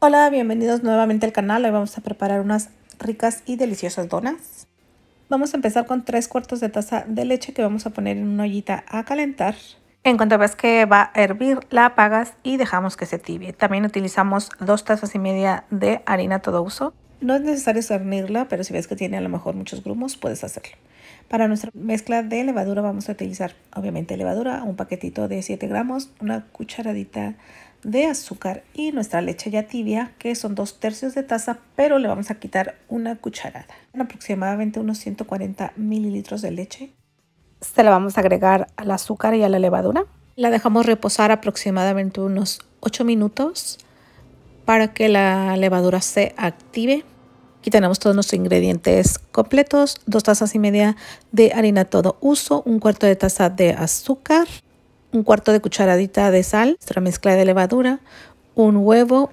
Hola, bienvenidos nuevamente al canal. Hoy vamos a preparar unas ricas y deliciosas donas. Vamos a empezar con 3 cuartos de taza de leche que vamos a poner en una ollita a calentar. En cuanto ves que va a hervir, la apagas y dejamos que se tibie. También utilizamos 2 tazas y media de harina todo uso. No es necesario cernirla, pero si ves que tiene a lo mejor muchos grumos, puedes hacerlo. Para nuestra mezcla de levadura vamos a utilizar, obviamente, levadura, un paquetito de 7 gramos, una cucharadita de azúcar y nuestra leche ya tibia, que son dos tercios de taza, pero le vamos a quitar una cucharada. Aproximadamente unos 140 mililitros de leche. Se la vamos a agregar al azúcar y a la levadura. La dejamos reposar aproximadamente unos 8 minutos para que la levadura se active. Aquí tenemos todos nuestros ingredientes completos, dos tazas y media de harina todo uso, un cuarto de taza de azúcar, un cuarto de cucharadita de sal, nuestra mezcla de levadura, un huevo,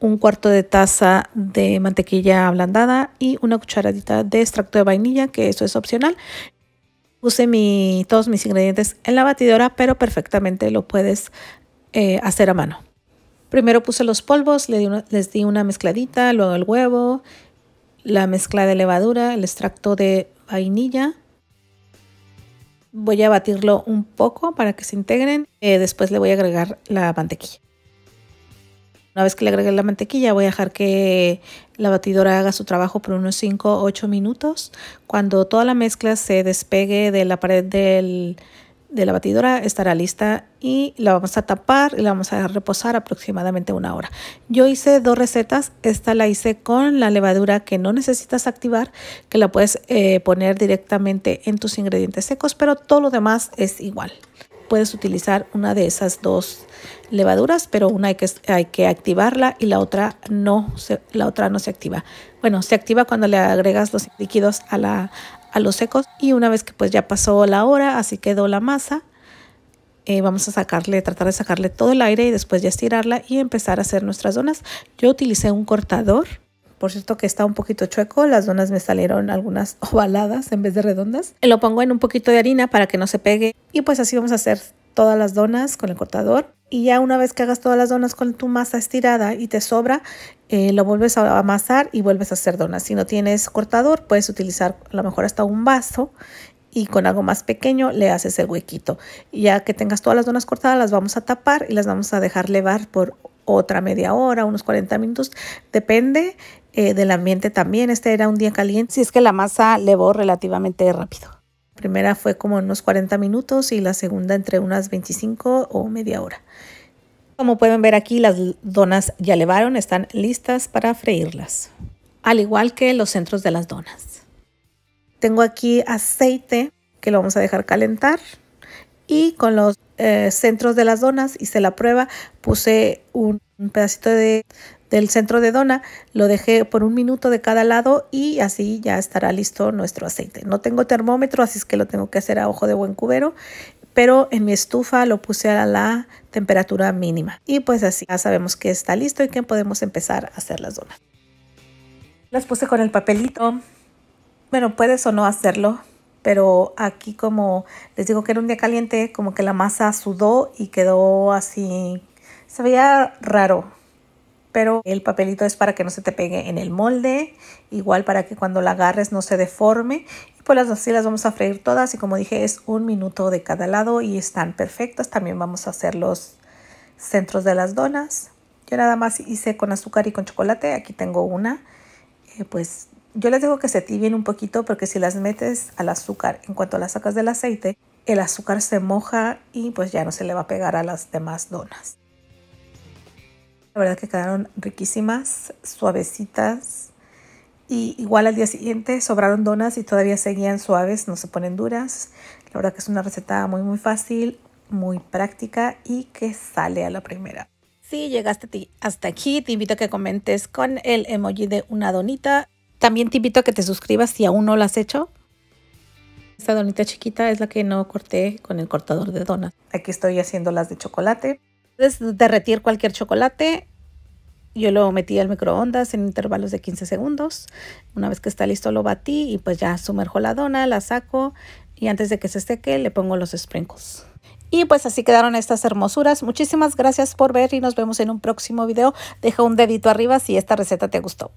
un cuarto de taza de mantequilla ablandada y una cucharadita de extracto de vainilla, que eso es opcional. Puse todos mis ingredientes en la batidora, pero perfectamente lo puedes eh, hacer a mano. Primero puse los polvos, di, les di una mezcladita, luego el huevo, la mezcla de levadura, el extracto de vainilla, Voy a batirlo un poco para que se integren. Eh, después le voy a agregar la mantequilla. Una vez que le agregué la mantequilla, voy a dejar que la batidora haga su trabajo por unos 5 8 minutos. Cuando toda la mezcla se despegue de la pared del, de la batidora estará lista y la vamos a tapar y la vamos a reposar aproximadamente una hora. Yo hice dos recetas, esta la hice con la levadura que no necesitas activar, que la puedes eh, poner directamente en tus ingredientes secos, pero todo lo demás es igual puedes utilizar una de esas dos levaduras, pero una hay que, hay que activarla y la otra, no se, la otra no se activa. Bueno, se activa cuando le agregas los líquidos a, la, a los secos y una vez que pues ya pasó la hora, así quedó la masa. Eh, vamos a sacarle, tratar de sacarle todo el aire y después ya estirarla y empezar a hacer nuestras donas. Yo utilicé un cortador por cierto que está un poquito chueco, las donas me salieron algunas ovaladas en vez de redondas. Lo pongo en un poquito de harina para que no se pegue y pues así vamos a hacer todas las donas con el cortador. Y ya una vez que hagas todas las donas con tu masa estirada y te sobra, eh, lo vuelves a amasar y vuelves a hacer donas. Si no tienes cortador, puedes utilizar a lo mejor hasta un vaso y con algo más pequeño le haces el huequito. Y ya que tengas todas las donas cortadas, las vamos a tapar y las vamos a dejar levar por otra media hora, unos 40 minutos, depende eh, del ambiente también. Este era un día caliente. Si es que la masa levó relativamente rápido. primera fue como unos 40 minutos y la segunda entre unas 25 o media hora. Como pueden ver aquí, las donas ya levaron, están listas para freírlas. Al igual que los centros de las donas. Tengo aquí aceite que lo vamos a dejar calentar y con los eh, centros de las donas, hice la prueba, puse un, pedacito de, del centro de dona, lo dejé por un minuto de cada lado y así ya estará listo nuestro aceite. No tengo termómetro, así es que lo tengo que hacer a ojo de buen cubero, pero en mi estufa lo puse a la temperatura mínima. Y pues así ya sabemos que está listo y que podemos empezar a hacer las donas. Las puse con el papelito. Bueno, puedes o no hacerlo, pero aquí como les digo que era un día caliente, como que la masa sudó y quedó así, se veía raro. Pero el papelito es para que no se te pegue en el molde, igual para que cuando la agarres no se deforme. Y pues las así las vamos a freír todas y como dije es un minuto de cada lado y están perfectas. También vamos a hacer los centros de las donas. Yo nada más hice con azúcar y con chocolate. Aquí tengo una. Eh, pues yo les digo que se tibien un poquito porque si las metes al azúcar, en cuanto las sacas del aceite, el azúcar se moja y pues ya no se le va a pegar a las demás donas. La verdad que quedaron riquísimas, suavecitas. Y igual al día siguiente sobraron donas y todavía seguían suaves, no se ponen duras. La verdad que es una receta muy muy fácil, muy práctica y que sale a la primera. Si llegaste hasta aquí, te invito a que comentes con el emoji de una donita también te invito a que te suscribas si aún no lo has hecho. Esta donita chiquita es la que no corté con el cortador de donas. Aquí estoy haciendo las de chocolate. Puedes derretir cualquier chocolate. Yo lo metí al microondas en intervalos de 15 segundos. Una vez que está listo lo batí y pues ya sumerjo la dona, la saco y antes de que se seque le pongo los sprinkles. Y pues así quedaron estas hermosuras. Muchísimas gracias por ver y nos vemos en un próximo video. Deja un dedito arriba si esta receta te gustó.